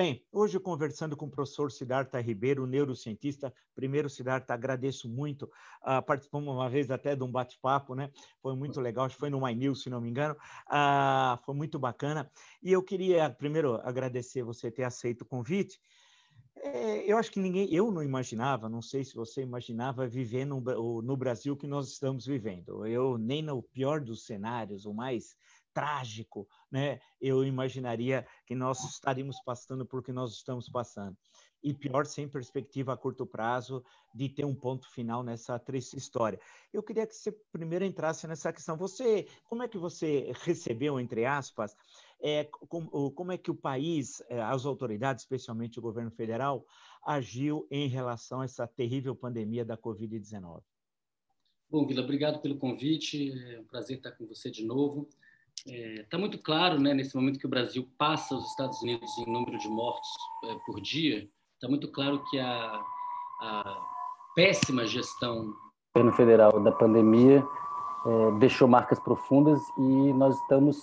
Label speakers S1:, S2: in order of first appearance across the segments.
S1: Bem, hoje conversando com o professor Siddhartha Ribeiro, neurocientista. Primeiro, Siddhartha, agradeço muito. Uh, participamos uma vez até de um bate-papo, né? Foi muito legal, acho que foi no My News, se não me engano. Uh, foi muito bacana. E eu queria, primeiro, agradecer você ter aceito o convite. É, eu acho que ninguém, eu não imaginava, não sei se você imaginava viver no, no Brasil que nós estamos vivendo. Eu nem no pior dos cenários, o mais trágico, né, eu imaginaria que nós estaríamos passando por que nós estamos passando. E pior, sem perspectiva a curto prazo de ter um ponto final nessa triste história. Eu queria que você primeiro entrasse nessa questão. Você, como é que você recebeu, entre aspas, é, como, como é que o país, é, as autoridades, especialmente o governo federal, agiu em relação a essa terrível pandemia da Covid-19?
S2: Bom, Vila, obrigado pelo convite. É um prazer estar com você de novo está é, tá muito claro, né, nesse momento que o Brasil passa os Estados Unidos em número de mortos é, por dia, está muito claro que a, a péssima gestão do governo federal da pandemia é, deixou marcas profundas e nós estamos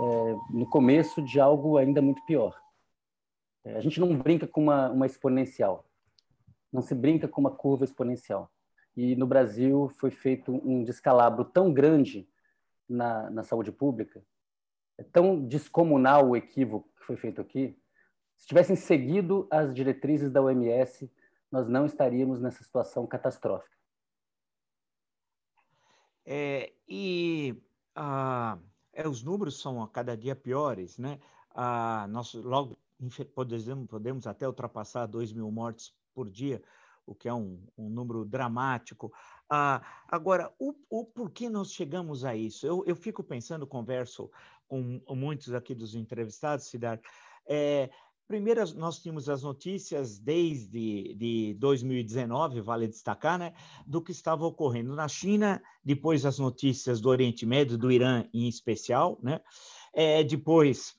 S2: é, no começo de algo ainda muito pior. É, a gente não brinca com uma, uma exponencial, não se brinca com uma curva exponencial. E no Brasil foi feito um descalabro tão grande na, na saúde pública, é tão descomunal o equívoco que foi feito aqui. Se tivessem seguido as diretrizes da OMS, nós não estaríamos nessa situação catastrófica.
S1: É, e ah, é, os números são a cada dia piores, né? Ah, nós logo podemos, podemos até ultrapassar 2 mil mortes por dia o que é um, um número dramático. Ah, agora, o, o porquê nós chegamos a isso? Eu, eu fico pensando, converso com muitos aqui dos entrevistados, Cidar é, Primeiro, nós tínhamos as notícias desde de 2019, vale destacar, né, do que estava ocorrendo na China, depois as notícias do Oriente Médio, do Irã em especial, né, é, depois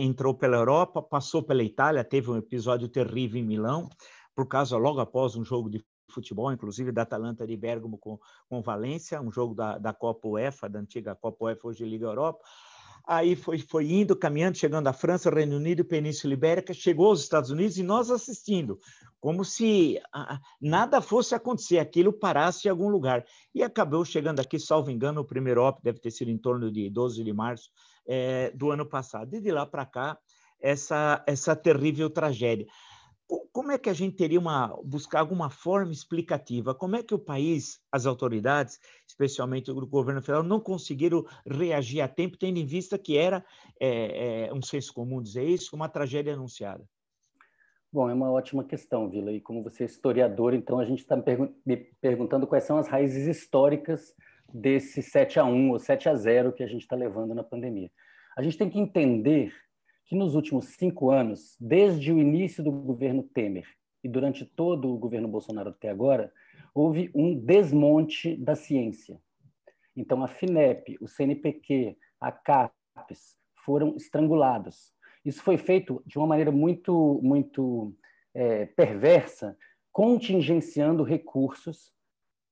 S1: entrou pela Europa, passou pela Itália, teve um episódio terrível em Milão, por causa, logo após um jogo de futebol, inclusive da Atalanta de Bérgamo com, com Valência, um jogo da, da Copa UEFA, da antiga Copa UEFA, hoje Liga Europa. Aí foi, foi indo, caminhando, chegando à França, Reino Unido, Península Ibérica, chegou aos Estados Unidos e nós assistindo, como se ah, nada fosse acontecer, aquilo parasse em algum lugar. E acabou chegando aqui, salvo engano, o primeiro op deve ter sido em torno de 12 de março é, do ano passado. E de lá para cá, essa, essa terrível tragédia como é que a gente teria uma buscar alguma forma explicativa? Como é que o país, as autoridades, especialmente o governo federal, não conseguiram reagir a tempo, tendo em vista que era é, é, um senso comum dizer isso, uma tragédia anunciada?
S2: Bom, é uma ótima questão, Vila. E como você é historiador, então a gente está me, pergun me, perguntando quais são as raízes históricas desse 7 a 1 ou 7 a 0 que a gente está levando na pandemia. A gente tem que entender que nos últimos cinco anos, desde o início do governo Temer e durante todo o governo Bolsonaro até agora, houve um desmonte da ciência. Então, a FINEP, o CNPq, a CAPES foram estrangulados. Isso foi feito de uma maneira muito, muito é, perversa, contingenciando recursos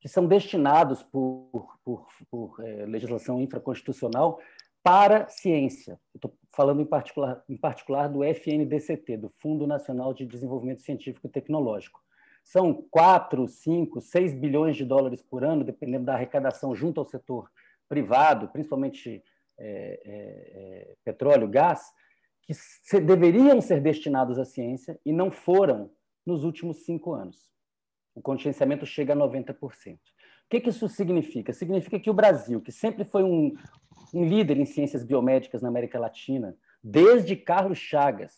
S2: que são destinados por, por, por é, legislação infraconstitucional para ciência. Estou falando em particular, em particular do FNDCT, do Fundo Nacional de Desenvolvimento Científico e Tecnológico. São 4, 5, 6 bilhões de dólares por ano, dependendo da arrecadação junto ao setor privado, principalmente é, é, é, petróleo, gás, que se, deveriam ser destinados à ciência e não foram nos últimos cinco anos. O contingenciamento chega a 90%. O que, que isso significa? Significa que o Brasil, que sempre foi um, um líder em ciências biomédicas na América Latina, desde Carlos Chagas.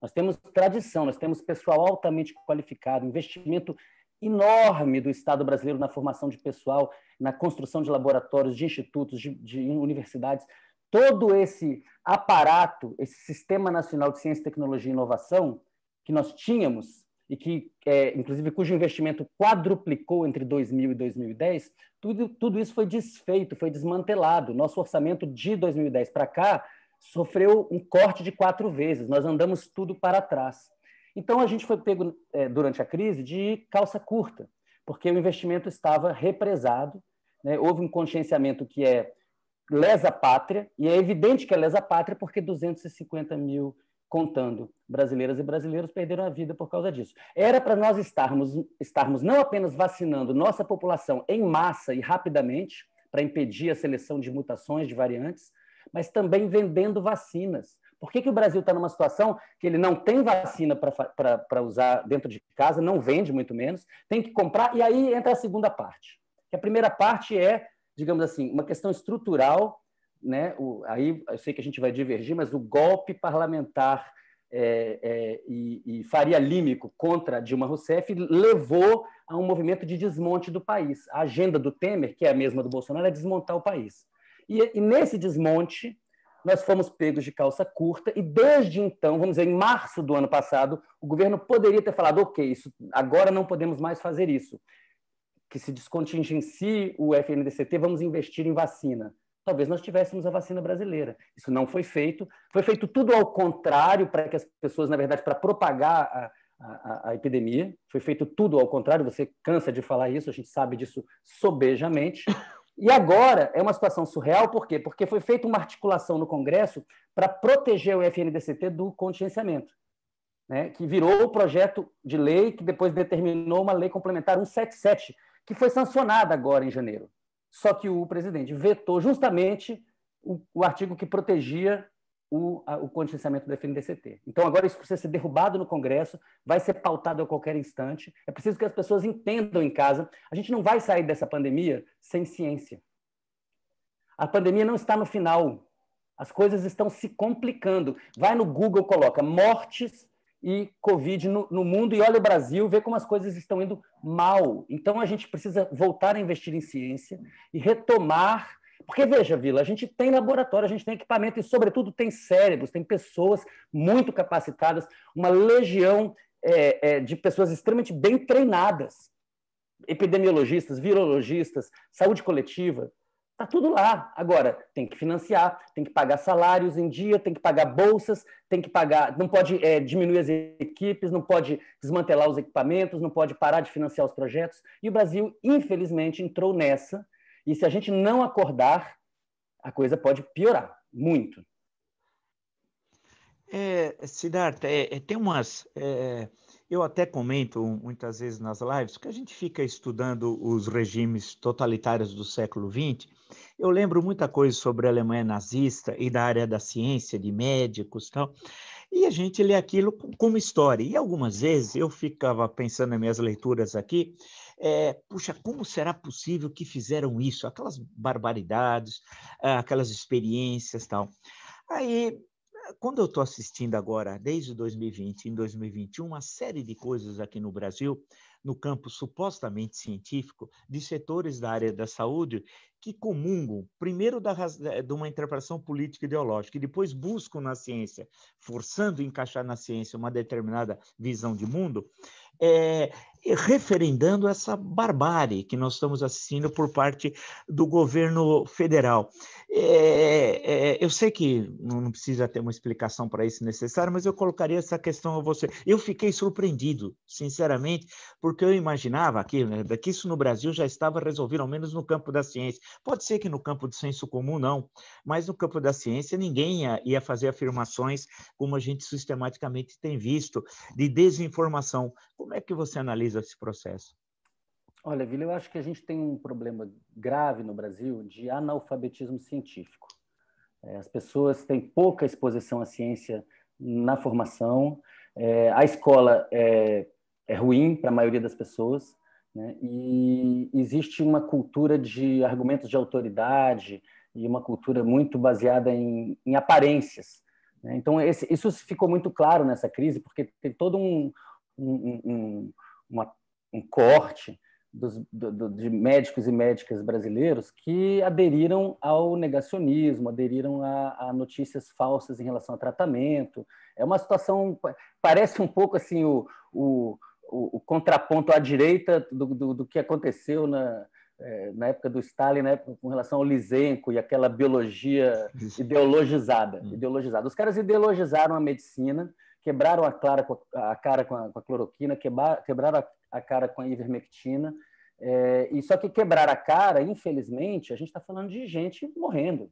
S2: Nós temos tradição, nós temos pessoal altamente qualificado, investimento enorme do Estado brasileiro na formação de pessoal, na construção de laboratórios, de institutos, de, de universidades. Todo esse aparato, esse Sistema Nacional de Ciência, Tecnologia e Inovação que nós tínhamos e que, é, inclusive, cujo investimento quadruplicou entre 2000 e 2010, tudo, tudo isso foi desfeito, foi desmantelado. Nosso orçamento de 2010 para cá sofreu um corte de quatro vezes, nós andamos tudo para trás. Então, a gente foi pego, é, durante a crise, de calça curta, porque o investimento estava represado, né? houve um conscienciamento que é lesa pátria, e é evidente que é lesa pátria porque 250 mil contando. Brasileiras e brasileiros perderam a vida por causa disso. Era para nós estarmos, estarmos não apenas vacinando nossa população em massa e rapidamente, para impedir a seleção de mutações, de variantes, mas também vendendo vacinas. Por que, que o Brasil está numa situação que ele não tem vacina para usar dentro de casa, não vende muito menos, tem que comprar? E aí entra a segunda parte. Que a primeira parte é, digamos assim, uma questão estrutural né, o, aí eu sei que a gente vai divergir, mas o golpe parlamentar é, é, e, e, Faria Límico contra Dilma Rousseff levou a um movimento de desmonte do país. A agenda do Temer, que é a mesma do Bolsonaro, é desmontar o país. E, e nesse desmonte, nós fomos pegos de calça curta, e desde então, vamos dizer, em março do ano passado, o governo poderia ter falado: ok, isso, agora não podemos mais fazer isso, que se descontingencie o FNDCT, vamos investir em vacina talvez nós tivéssemos a vacina brasileira. Isso não foi feito. Foi feito tudo ao contrário para que as pessoas, na verdade, para propagar a, a, a, epidemia. Foi feito tudo ao contrário. Você cansa de falar isso, a gente sabe disso sobejamente. E agora é uma situação surreal, por quê? Porque foi feita uma articulação no Congresso para proteger o FNDCT do contingenciamento, né? que virou o projeto de lei que depois determinou uma lei complementar 177, que foi sancionada agora em janeiro. Só que o presidente vetou justamente o, o artigo que protegia o, a, o contingenciamento do FNDCT. Então, agora isso precisa ser derrubado no Congresso, vai ser pautado a qualquer instante. É preciso que as pessoas entendam em casa. A gente não vai sair dessa pandemia sem ciência. A pandemia não está no final. As coisas estão se complicando. Vai no Google, coloca mortes e Covid no, no, mundo, e olha o Brasil, vê como as coisas estão indo mal. Então a gente precisa voltar a investir em ciência e retomar. Porque, veja, Vila, a gente tem laboratório, a gente tem equipamento e, sobretudo, tem cérebros, tem pessoas muito capacitadas, uma legião é, é, de pessoas extremamente bem treinadas epidemiologistas, virologistas, saúde coletiva. Está tudo lá. Agora, tem que financiar, tem que pagar salários em dia, tem que pagar bolsas, tem que pagar. Não pode é, diminuir as equipes, não pode desmantelar os equipamentos, não pode parar de financiar os projetos. E o Brasil, infelizmente, entrou nessa. E se a gente não acordar,
S1: a coisa pode piorar muito. É, Siddhartha, é, é tem umas. É eu até comento muitas vezes nas lives que a gente fica estudando os regimes totalitários do século XX. Eu lembro muita coisa sobre a Alemanha nazista e da área da ciência, de médicos, tal. E a gente lê aquilo como história. E algumas vezes eu ficava pensando nas minhas leituras aqui, é, puxa, como será possível que fizeram isso? Aquelas barbaridades, ah, aquelas experiências, tal. Aí quando eu estou assistindo agora, desde 2020 em 2021, uma série de coisas aqui no Brasil, no campo supostamente científico, de setores da área da saúde que comungam, primeiro, da, eh, de uma interpretação política ideológica, e depois buscam na ciência, forçando encaixar na ciência uma determinada visão de mundo, é, referendando essa barbárie que nós estamos assistindo por parte do governo federal. É, é, é eu sei que não precisa ter uma explicação para isso necessária, mas eu colocaria essa questão a você. Eu fiquei surpreendido, sinceramente, porque eu imaginava que, né, que isso no Brasil já estava resolvido, ao menos no campo da ciência. Pode ser que no campo do senso comum não, mas no campo da ciência ninguém ia, ia fazer afirmações como a gente sistematicamente tem visto, de desinformação. Como é que você analisa? esse processo?
S2: Olha, Vila, eu acho que a gente tem um problema grave no Brasil de analfabetismo científico. É, as pessoas têm pouca exposição à ciência na formação, é, a escola é, é, ruim para a maioria das pessoas, né? e existe uma cultura de argumentos de autoridade e uma cultura muito baseada em, em aparências. Né? Então, esse, isso ficou muito claro nessa crise, porque tem todo um, um, um uma, um corte dos, do, do, de médicos e médicas brasileiros que aderiram ao negacionismo, aderiram a, a, notícias falsas em relação ao tratamento. É uma situação, parece um pouco assim o, o, o, o contraponto à direita do, do, do que aconteceu na, é, na época do Stalin, com relação ao Lisenko e aquela biologia ideologizada, hum. ideologizada. Os caras ideologizaram a medicina, quebraram a, clara, a cara com a, com a cloroquina, quebraram a, a, cara com a ivermectina. É, e só que quebrar a cara, infelizmente, a gente está falando de gente morrendo.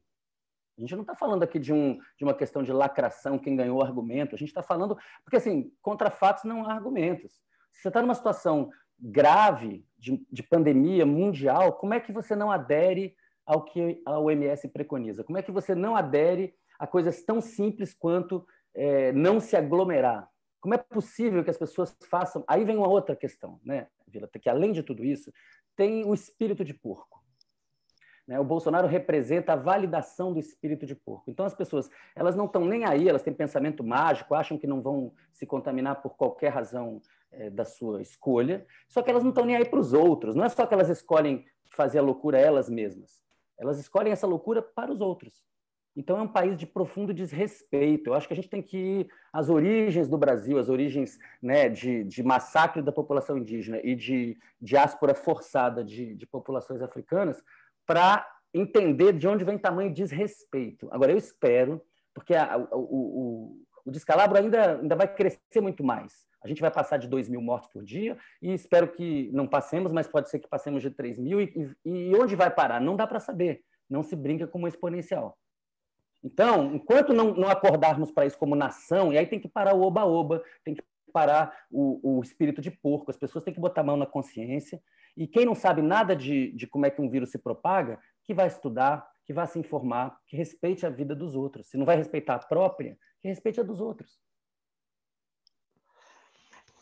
S2: A gente não está falando aqui de, um, de uma questão de lacração, quem ganhou o argumento. A gente está falando. Porque, assim, contra fatos não há argumentos. Se você está numa situação grave de, de pandemia mundial, como é que você não adere ao que a OMS preconiza? Como é que você não adere a coisas tão simples quanto é, não se aglomerar? Como é possível que as pessoas façam? Aí vem uma outra questão, né, Vila? Que além de tudo isso, tem o espírito de porco. Né? O Bolsonaro representa a validação do espírito de porco. Então as pessoas, elas não estão nem aí, elas têm pensamento mágico, acham que não vão se contaminar por qualquer razão é, da sua escolha. Só que elas não estão nem aí para os outros. Não é só que elas escolhem fazer a loucura elas mesmas. Elas escolhem essa loucura para os outros. Então é um país de profundo desrespeito. Eu acho que a gente tem que ir às origens do Brasil, às origens né, de, de, massacre da população indígena e de diáspora forçada de, de populações africanas para entender de onde vem tamanho desrespeito. Agora, eu espero, porque a, o, o, o descalabro ainda, ainda vai crescer muito mais. A gente vai passar de 2 mil mortos por dia e espero que não passemos, mas pode ser que passemos de 3 mil. E, e, e onde vai parar? Não dá para saber. Não se brinca com uma exponencial. Então, enquanto não, não acordarmos para isso como nação, e aí tem que parar o oba-oba, tem que parar o, o espírito de porco, as pessoas têm que botar a mão na consciência. E quem não sabe nada de, de como é que um vírus se propaga, que vai estudar, que vá se informar, que respeite a vida dos outros. Se não vai respeitar a própria, que respeite a dos outros.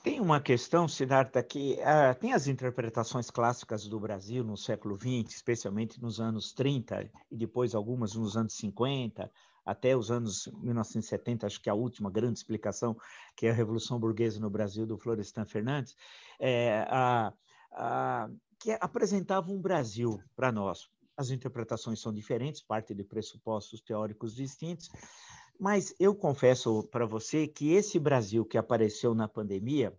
S1: Tem uma questão, Siddhartha, que uh, tem as interpretações clássicas do Brasil no século XX, especialmente nos anos 30 e depois algumas nos anos 50, até os anos 1970, acho que a última grande explicação, que é a Revolução Burguesa no Brasil, do Florestan Fernandes, é, a, a, que apresentava um Brasil para nós. As interpretações são diferentes, parte de pressupostos teóricos distintos, mas eu confesso para você que esse Brasil que apareceu na pandemia,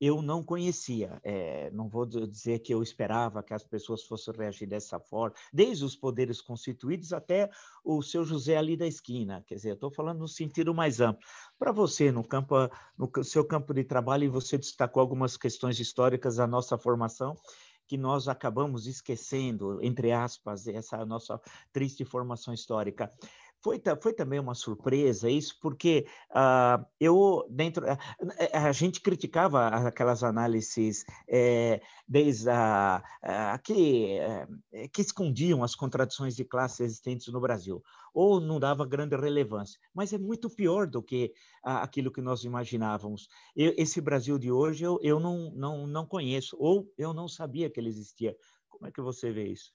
S1: eu não conhecia. É, não vou dizer que eu esperava que as pessoas fossem reagir dessa forma, desde os poderes constituídos até o seu José ali da esquina. Quer dizer, estou falando no sentido mais amplo. Para você, no, campo, ah, no seu campo de trabalho, você destacou algumas questões históricas da nossa formação que nós acabamos esquecendo, entre aspas, essa nossa triste formação histórica. Foi, foi também uma surpresa isso, porque uh, eu dentro a, ah, é, a, gente criticava aquelas análises é, desde a, a que, é, que escondiam as contradições de classe existentes no Brasil ou não dava grande relevância, mas é muito pior do que a, aquilo que nós imaginávamos. Eu, esse Brasil de hoje eu, eu não, não, não conheço ou eu não sabia que ele existia. Como é que você vê isso?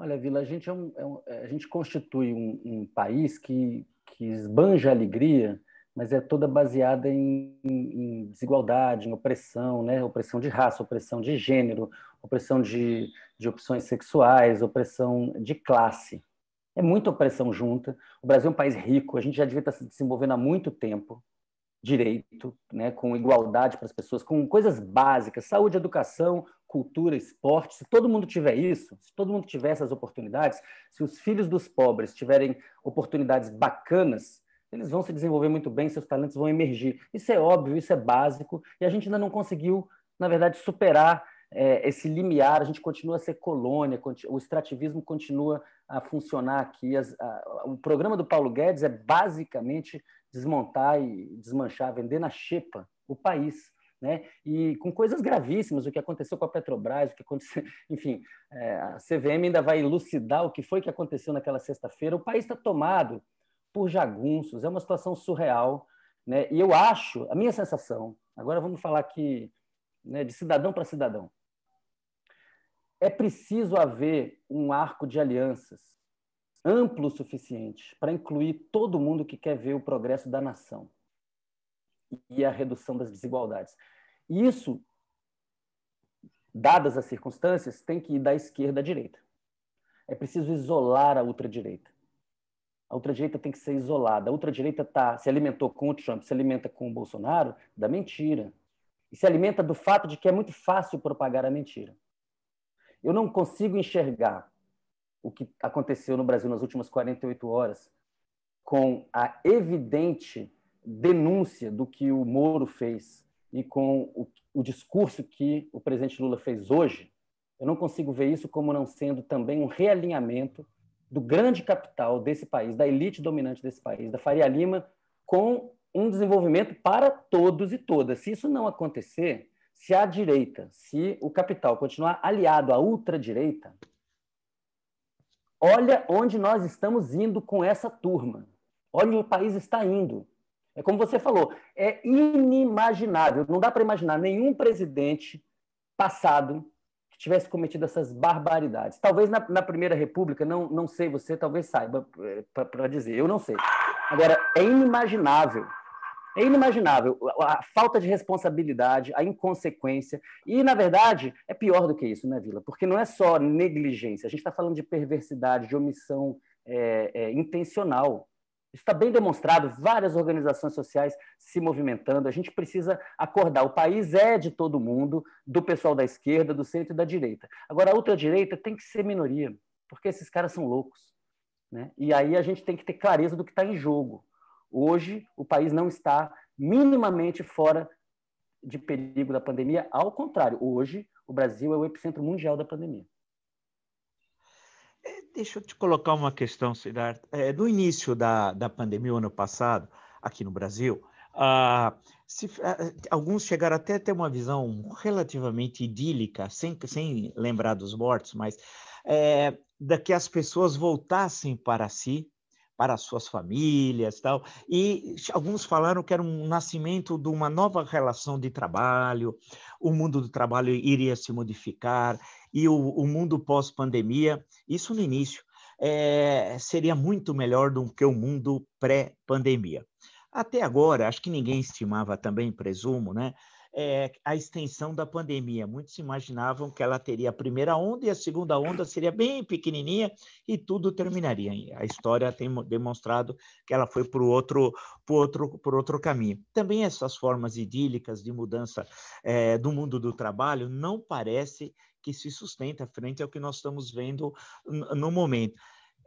S2: Olha, Vila, a gente, é um, é um, é, a gente constitui um, um, país que, que esbanja alegria, mas é toda baseada em, em, desigualdade, em opressão, né? opressão de raça, opressão de gênero, opressão de, de opções sexuais, opressão de classe. É muita opressão junta. O Brasil é um país rico, a gente já devia estar se desenvolvendo há muito tempo direito, né, com igualdade para as pessoas, com coisas básicas, saúde, educação, cultura, esporte, se todo mundo tiver isso, se todo mundo tiver essas oportunidades, se os filhos dos pobres tiverem oportunidades bacanas, eles vão se desenvolver muito bem, seus talentos vão emergir. Isso é óbvio, isso é básico, e a gente ainda não conseguiu, na verdade, superar é, esse limiar, a gente continua a ser colônia, o extrativismo continua a funcionar aqui. As, a, o programa do Paulo Guedes é basicamente desmontar e desmanchar, vender na xepa o país. Né? E com coisas gravíssimas, o que aconteceu com a Petrobras, o que aconteceu, enfim, é, a CVM ainda vai elucidar o que foi que aconteceu naquela sexta-feira. O país está tomado por jagunços, é uma situação surreal, né? E eu acho, a minha sensação, agora vamos falar aqui né, de cidadão para cidadão é preciso haver um arco de alianças amplo o suficiente para incluir todo mundo que quer ver o progresso da nação e a redução das desigualdades. E isso, dadas as circunstâncias, tem que ir da esquerda à direita. É preciso isolar a ultradireita. A ultradireita tem que ser isolada. A ultradireita tá, se alimentou com o Trump, se alimenta com o Bolsonaro, da mentira. E se alimenta do fato de que é muito fácil propagar a mentira. Eu não consigo enxergar o que aconteceu no Brasil nas últimas 48 horas com a evidente denúncia do que o Moro fez e com o, o discurso que o presidente Lula fez hoje, eu não consigo ver isso como não sendo também um realinhamento do grande capital desse país, da elite dominante desse país, da Faria Lima, com um desenvolvimento para todos e todas. Se isso não acontecer, se a direita, se o capital continuar aliado à ultradireita, olha onde nós estamos indo com essa turma. Olha onde o país está indo. É como você falou, é inimaginável. Não dá para imaginar nenhum presidente passado que tivesse cometido essas barbaridades. Talvez na, na Primeira República, não, não sei, você talvez saiba eh, para dizer, eu não sei. Agora, é inimaginável é inimaginável a falta de responsabilidade, a inconsequência. E, na verdade, é pior do que isso, né, Vila? Porque não é só negligência, a gente está falando de perversidade, de omissão é, é, intencional. Isso está bem demonstrado, várias organizações sociais se movimentando. A gente precisa acordar. O país é de todo mundo, do pessoal da esquerda, do centro e da direita. Agora, a ultradireita tem que ser minoria, porque esses caras são loucos. Né? E aí a gente tem que ter clareza do que está em jogo. Hoje, o país não está minimamente fora de perigo da pandemia, ao contrário, hoje o Brasil é o epicentro mundial da pandemia.
S1: É, deixa eu te colocar uma questão, Siddhartha. É, no início da, da pandemia, ano passado, aqui no Brasil, ah, se, ah, alguns chegaram até a ter uma visão relativamente idílica, sem, sem lembrar dos mortos, mas é, da que as pessoas voltassem para si para suas famílias tal. E alguns falaram que era um nascimento de uma nova relação de trabalho, o mundo do trabalho iria se modificar, e o, o mundo pós-pandemia, isso no início, é, seria muito melhor do que o mundo pré-pandemia. Até agora, acho que ninguém estimava também, presumo, né? é, a extensão da pandemia. Muitos imaginavam que ela teria a primeira onda e a segunda onda seria bem pequenininha e tudo terminaria. A história tem demonstrado que ela foi por outro, por outro, por outro caminho. Também essas formas idílicas de mudança é, do mundo do trabalho não parece que se sustenta frente ao que nós estamos vendo no momento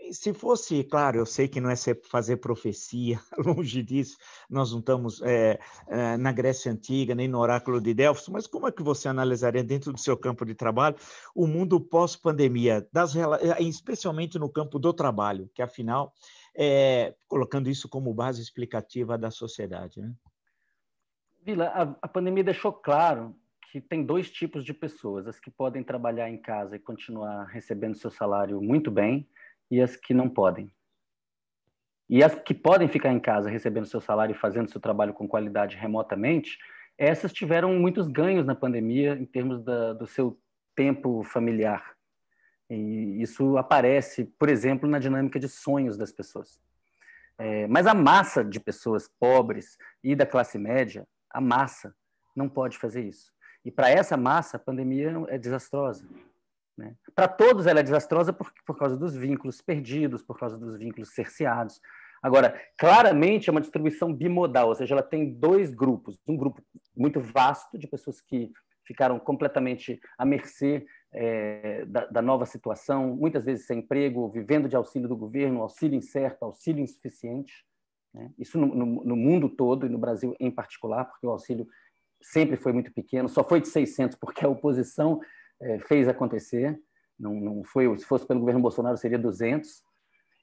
S1: se fosse, claro, eu sei que não é fazer profecia, longe disso, nós não estamos é, na Grécia Antiga, nem no Oráculo de Delfos, mas como é que você analisaria dentro do seu campo de trabalho o mundo pós-pandemia, eh, especialmente no campo do trabalho, que afinal, é, colocando isso como base explicativa da sociedade? Né? Vila, a, a pandemia deixou claro que tem dois tipos de pessoas, as
S2: que podem trabalhar em casa e continuar recebendo seu salário muito bem, e as que não podem. E as que podem ficar em casa recebendo seu salário e fazendo seu trabalho com qualidade remotamente, essas tiveram muitos ganhos na pandemia em termos da, do seu tempo familiar. E isso aparece, por exemplo, na dinâmica de sonhos das pessoas. É, mas a massa de pessoas pobres e da classe média, a massa, não pode fazer isso. E para essa massa, a pandemia é desastrosa. Né? Para todos ela é desastrosa por, por causa dos vínculos perdidos, por causa dos vínculos cerceados. Agora, claramente é uma distribuição bimodal, ou seja, ela tem dois grupos. Um grupo muito vasto de pessoas que ficaram completamente à mercê é, da, da, nova situação, muitas vezes sem emprego, vivendo de auxílio do governo, auxílio incerto, auxílio insuficiente. Né? Isso no, no, no, mundo todo e no Brasil em particular, porque o auxílio sempre foi muito pequeno, só foi de 600 porque a oposição é, fez acontecer. Não, não foi, se fosse pelo governo Bolsonaro, seria 200.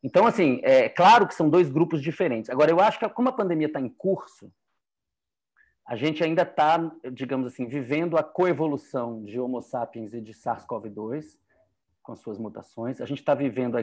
S2: Então, assim, é claro que são dois grupos diferentes. Agora, eu acho que como a pandemia está em curso, a gente ainda está, digamos assim, vivendo a coevolução de Homo sapiens e de SARS-CoV-2, com suas mutações. A gente está vivendo a,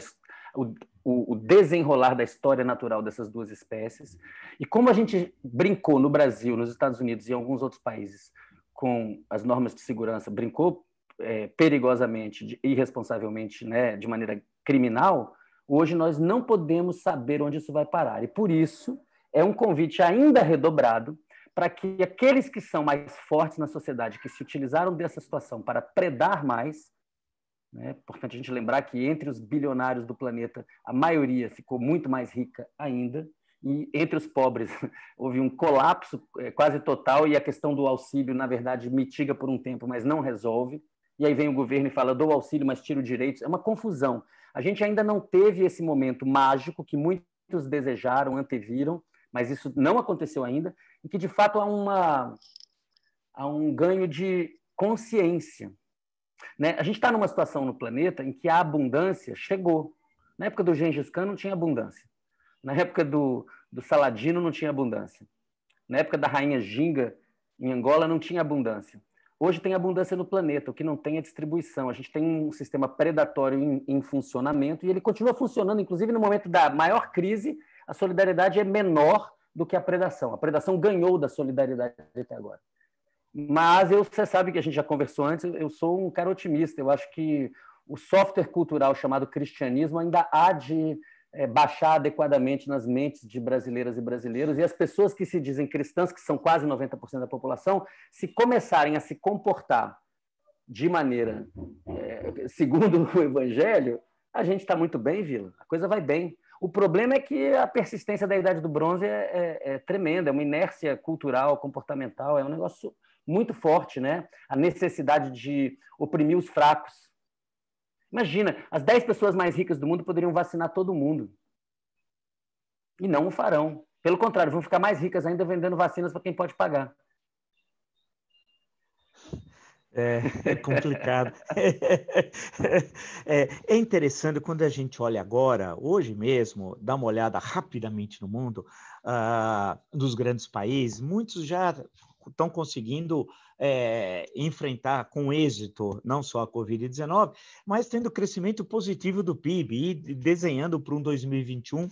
S2: o, o desenrolar da história natural dessas duas espécies. E como a gente brincou no Brasil, nos Estados Unidos e em alguns outros países com as normas de segurança, brincou é, perigosamente, de, irresponsavelmente, né, de maneira criminal, hoje nós não podemos saber onde isso vai parar. E por isso é um convite ainda redobrado para que aqueles que são mais fortes na sociedade, que se utilizaram dessa situação para predar mais, né? É importante a gente lembrar que entre os bilionários do planeta, a maioria ficou muito mais rica ainda, e entre os pobres houve um colapso é, quase total, e a questão do auxílio, na verdade, mitiga por um tempo, mas não resolve e aí vem o governo e fala: dou auxílio, mas tiro direitos. É uma confusão. A gente ainda não teve esse momento mágico que muitos desejaram, anteviram, mas isso não aconteceu ainda, e que de fato há, uma, há um ganho de consciência. Né? A gente está numa situação no planeta em que a abundância chegou. Na época do Gengis Khan não tinha abundância. Na época do, do Saladino não tinha abundância. Na época da rainha Ginga em Angola não tinha abundância. Hoje tem abundância no planeta, o que não tem é distribuição. A gente tem um sistema predatório em, em, funcionamento e ele continua funcionando, inclusive no momento da maior crise, a solidariedade é menor do que a predação. A predação ganhou da solidariedade até agora. Mas eu, você sabe que a gente já conversou antes, eu sou um cara otimista. Eu acho que o software cultural chamado cristianismo ainda há de é, baixar adequadamente nas mentes de brasileiras e brasileiros. E as pessoas que se dizem cristãs, que são quase 90% da população, se começarem a se comportar de maneira é, segundo o Evangelho, a gente está muito bem, Vila. A coisa vai bem. O problema é que a persistência da Idade do Bronze é, é, é tremenda, é uma inércia cultural, comportamental, é um negócio muito forte, né? A necessidade de oprimir os fracos, Imagina, as 10 pessoas mais ricas do mundo poderiam vacinar todo mundo. E não o farão. Pelo contrário, vão ficar mais ricas ainda vendendo vacinas para quem pode pagar.
S1: É, é complicado. é, é, interessante quando a gente olha agora, hoje mesmo, dá uma olhada rapidamente no mundo, uh, ah, nos grandes países, muitos já estão conseguindo é, enfrentar com êxito não só a Covid-19, mas tendo crescimento positivo do PIB e desenhando para um 2021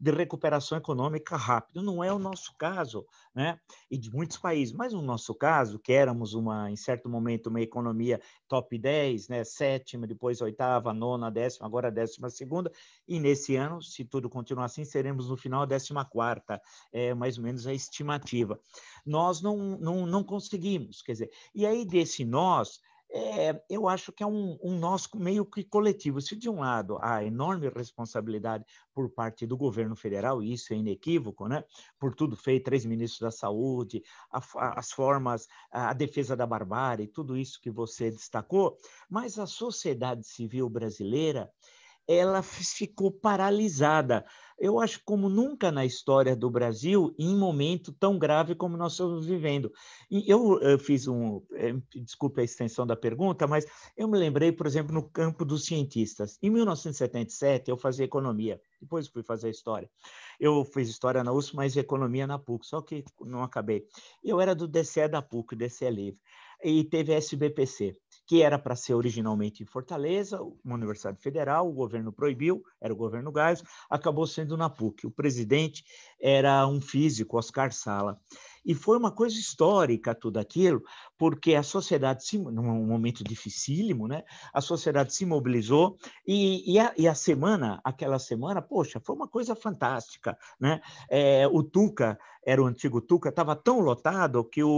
S1: de recuperação econômica rápido. Não é o nosso caso, né? E de muitos países, mas o nosso caso, que éramos uma, em certo momento, uma economia top 10, né? Sétima, depois oitava, nona, décima, agora décima segunda, e nesse ano, se tudo continuar assim, seremos no final a décima quarta, é mais ou menos a estimativa. Nós não, não, não conseguimos quer dizer, e aí desse nós, é, eu acho que é um, um nós meio que coletivo. Se de um lado há enorme responsabilidade por parte do governo federal, e isso é inequívoco, né? por tudo feito, três ministros da saúde, a, as formas, a defesa da barbárie, tudo isso que você destacou, mas a sociedade civil brasileira, ela ficou paralisada. Eu acho como nunca na história do Brasil, em momento tão grave como nós estamos vivendo. E eu, eu fiz um, é, desculpe a extensão da pergunta, mas eu me lembrei, por exemplo, no campo dos cientistas. Em 1977, eu fazia economia, depois fui fazer história. Eu fiz história na USP, mas economia na PUC, só que não acabei. Eu era do DCE da PUC, DCE livre, e teve SBPC que era para ser originalmente em Fortaleza, uma universidade federal, o governo proibiu, era o governo Gaios, acabou sendo na PUC. O presidente era um físico, Oscar Sala. E foi uma coisa histórica tudo aquilo, porque a sociedade, se, num momento dificílimo, né? a sociedade se mobilizou e, e, a, e a semana, aquela semana, poxa, foi uma coisa fantástica. Né? É, o Tuca, era o antigo Tuca, estava tão lotado que o,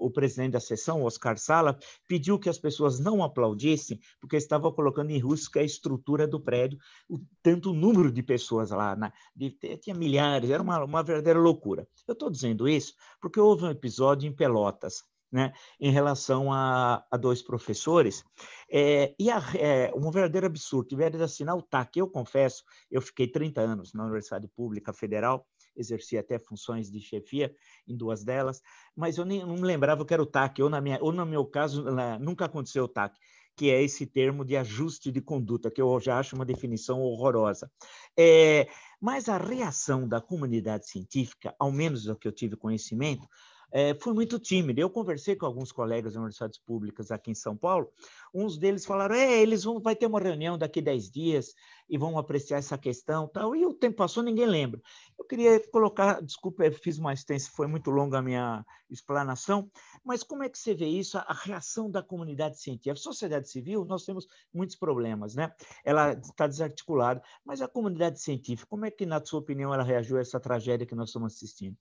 S1: o presidente da sessão, Oscar Sala, pediu que as pessoas não aplaudissem, porque estava colocando em risco a estrutura do prédio, o, tanto o número de pessoas lá, né? de, tinha milhares, era uma, uma verdadeira loucura. Eu estou dizendo isso porque houve um episódio em Pelotas, né, em relação a, a dois professores. É, e a, é, um verdadeiro absurdo, tiveram de assinar o TAC. Eu confesso, eu fiquei 30 anos na Universidade Pública Federal, exerci até funções de chefia em duas delas, mas eu nem, não lembrava que era o TAC, ou, na minha, ou no meu caso, na, nunca aconteceu o TAC que é esse termo de ajuste de conduta, que eu já acho uma definição horrorosa. É, mas a reação da comunidade científica, ao menos do que eu tive conhecimento, é, fui muito tímido. Eu conversei com alguns colegas de universidades públicas aqui em São Paulo, uns deles falaram, é, eles vão, vai ter uma reunião daqui 10 dias e vão apreciar essa questão tal, e o tempo passou, ninguém lembra. Eu queria colocar, desculpa, eu fiz uma extensa, foi muito longa a minha explanação, mas como é que você vê isso, a reação da comunidade científica? A sociedade civil, nós temos muitos problemas, né? Ela está desarticulada, mas a comunidade científica, como é que, na sua opinião, ela reagiu a essa tragédia que nós estamos assistindo?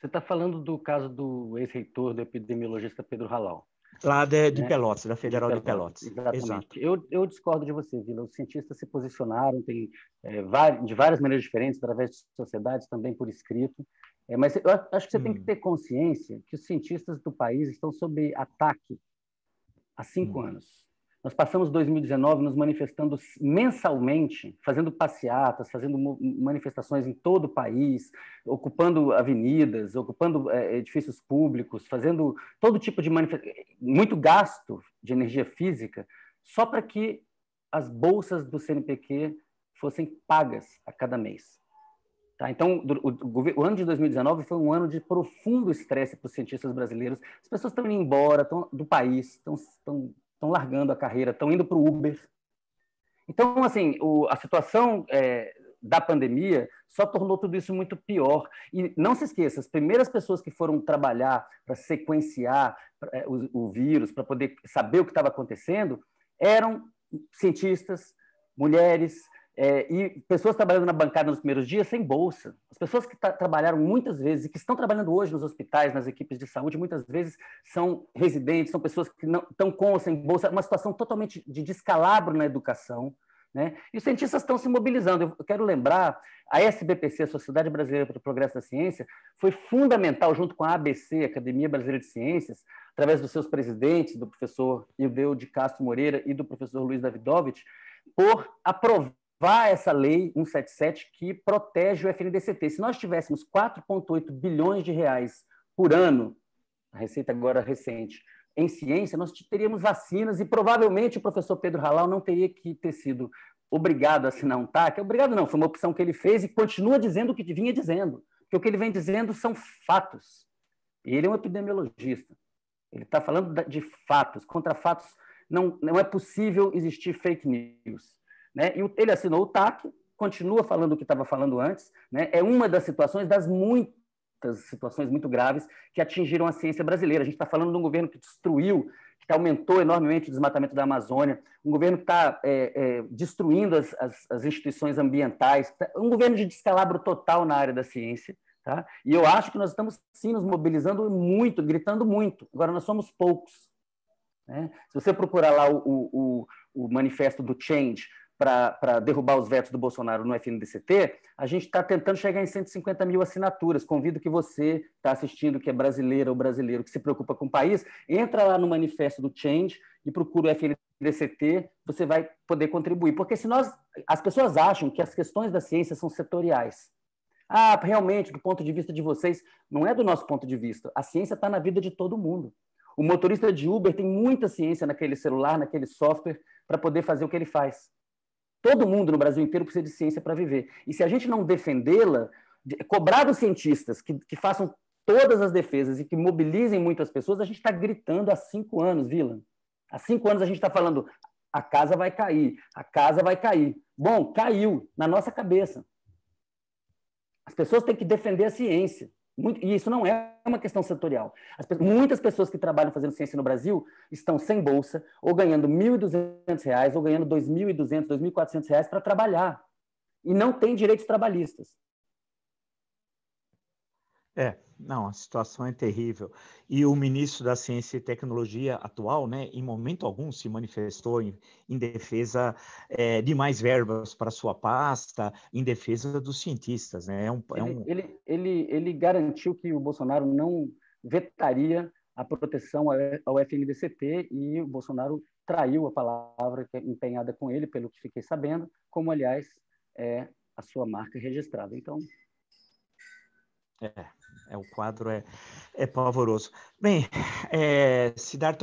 S1: Você está falando do caso do ex-reitor, do epidemiologista Pedro Halal. Lá de, de né? Pelotas, da Federal de Pelotas.
S2: De Pelotas. Exatamente. Eu, eu, discordo de você, Vila. Os cientistas se posicionaram tem, é, de várias maneiras diferentes, através de sociedades, também por escrito. É, mas eu acho que você hum. tem que hum. ter consciência que os cientistas do país estão sob ataque há cinco hum. anos. Nós passamos 2019 nos manifestando mensalmente, fazendo passeatas, fazendo manifestações em todo o país, ocupando avenidas, ocupando é, edifícios públicos, fazendo todo tipo de manifestação, é, muito gasto de energia física, só para que as bolsas do CNPq fossem pagas a cada mês. Tá? Então, o, o, o, ano de 2019 foi um ano de profundo estresse para os cientistas brasileiros. As pessoas estão indo embora, estão do país, estão estão largando a carreira, estão indo para o Uber. Então, assim, o, a situação é, da pandemia só tornou tudo isso muito pior. E não se esqueça, as primeiras pessoas que foram trabalhar para sequenciar é, o, o vírus, para poder saber o que estava acontecendo, eram cientistas, mulheres, é, e pessoas trabalhando na bancada nos primeiros dias sem bolsa. As pessoas que trabalharam muitas vezes e que estão trabalhando hoje nos hospitais, nas equipes de saúde, muitas vezes são residentes, são pessoas que não estão com ou sem bolsa, é uma situação totalmente de descalabro na educação. Né? E os cientistas estão se mobilizando. Eu quero lembrar, a SBPC, a Sociedade Brasileira para o Progresso da Ciência, foi fundamental, junto com a ABC, Academia Brasileira de Ciências, através dos seus presidentes, do professor Ildeu de Castro Moreira e do professor Luiz Davidovich, por aprovar vá essa lei 177 que protege o FNDCT. Se nós tivéssemos 4,8 bilhões de reais por ano, a receita agora recente, em ciência, nós teríamos vacinas e provavelmente o professor Pedro Halal não teria que ter sido obrigado a assinar um TAC. Obrigado não, foi uma opção que ele fez e continua dizendo o que vinha dizendo. Porque o que ele vem dizendo são fatos. E ele é um epidemiologista. Ele está falando de fatos. Contra fatos, não, não é possível existir fake news. Né? Ele assinou o TAC, continua falando o que estava falando antes. Né? É uma das situações, das muitas situações muito graves que atingiram a ciência brasileira. A gente está falando de um governo que destruiu que aumentou enormemente o desmatamento da Amazônia, um governo que está é, é, destruindo as, as, as, instituições ambientais, tá? um governo de descalabro total na área da ciência. Tá? E eu acho que nós estamos, sim, nos mobilizando muito, gritando muito. Agora, nós somos poucos. Né? Se você procurar lá o, o, o manifesto do Change, para derrubar os vetos do Bolsonaro no FNDCT, a gente está tentando chegar em 150 mil assinaturas. Convido que você está assistindo, que é brasileira ou brasileiro, que se preocupa com o país, entra lá no manifesto do Change e procura o FNDCT, você vai poder contribuir. Porque se nós, as pessoas acham que as questões da ciência são setoriais. Ah, realmente, do ponto de vista de vocês, não é do nosso ponto de vista. A ciência está na vida de todo mundo. O motorista de Uber tem muita ciência naquele celular, naquele software, para poder fazer o que ele faz. Todo mundo no Brasil inteiro precisa de ciência para viver. E se a gente não defendê-la, cobrar dos cientistas que, que façam todas as defesas e que mobilizem muitas pessoas, a gente está gritando há cinco anos, Vila. Há cinco anos a gente está falando: a casa vai cair, a casa vai cair. Bom, caiu na nossa cabeça. As pessoas têm que defender a ciência. Muito, e isso não é uma questão setorial. As, muitas pessoas que trabalham fazendo ciência no Brasil estão sem bolsa, ou ganhando R$ 1.200, ou ganhando R$ 2.200, R$ 2.400 para trabalhar. E não têm direitos trabalhistas.
S1: É, não, a situação é terrível. E o ministro da Ciência e Tecnologia atual, né, em momento algum se manifestou em, em defesa é, de mais verbas para sua pasta, em defesa dos cientistas, né? É um, é um...
S2: Ele, ele, ele, garantiu que o Bolsonaro não vetaria a proteção ao FNDCT e o Bolsonaro traiu a palavra é empenhada com ele, pelo que fiquei sabendo, como aliás é a sua marca registrada. Então,
S1: é. É, o quadro é, é pavoroso. Bem, é,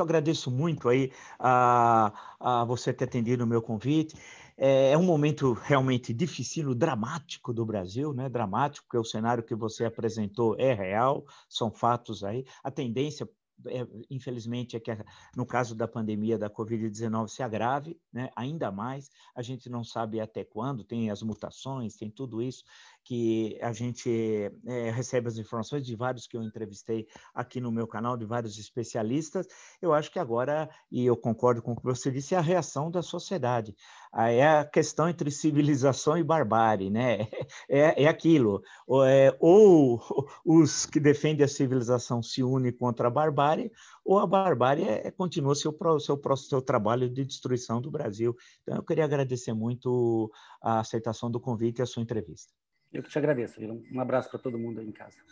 S1: agradeço muito aí a, a você ter atendido o meu convite. É, é um momento realmente difícil, dramático do Brasil, né? Dramático, porque o cenário que você apresentou é real, são fatos aí. A tendência é, infelizmente, é que no caso da pandemia da Covid-19 se agrave, né? ainda mais. A gente não sabe até quando, tem as mutações, tem tudo isso que a gente é, recebe as informações de vários que eu entrevistei aqui no meu canal, de vários especialistas, eu acho que agora, e eu concordo com o que você disse, é a reação da sociedade. Ah, é a questão entre civilização e barbárie, né? É, é aquilo. Ou, é, ou os que defendem a civilização se unem contra a barbárie, ou a barbárie é, continua seu, seu, seu trabalho de destruição do Brasil. Então, eu queria agradecer muito a aceitação do convite e a sua entrevista.
S2: Eu que te agradeço, Um abraço para todo mundo aí em casa.